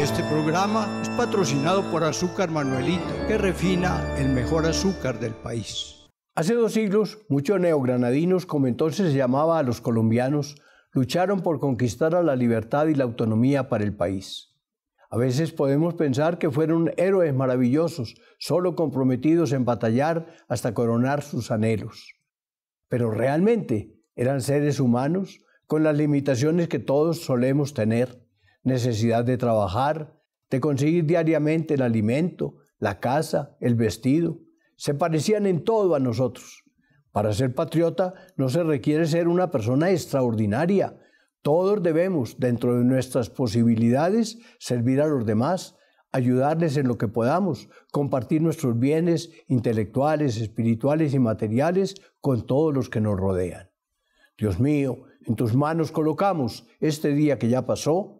Este programa es patrocinado por Azúcar manuelito que refina el mejor azúcar del país. Hace dos siglos, muchos neogranadinos, como entonces se llamaba a los colombianos, lucharon por conquistar la libertad y la autonomía para el país. A veces podemos pensar que fueron héroes maravillosos, solo comprometidos en batallar hasta coronar sus anhelos. Pero realmente eran seres humanos con las limitaciones que todos solemos tener necesidad de trabajar, de conseguir diariamente el alimento, la casa, el vestido. Se parecían en todo a nosotros. Para ser patriota no se requiere ser una persona extraordinaria. Todos debemos, dentro de nuestras posibilidades, servir a los demás, ayudarles en lo que podamos, compartir nuestros bienes intelectuales, espirituales y materiales con todos los que nos rodean. Dios mío, en tus manos colocamos este día que ya pasó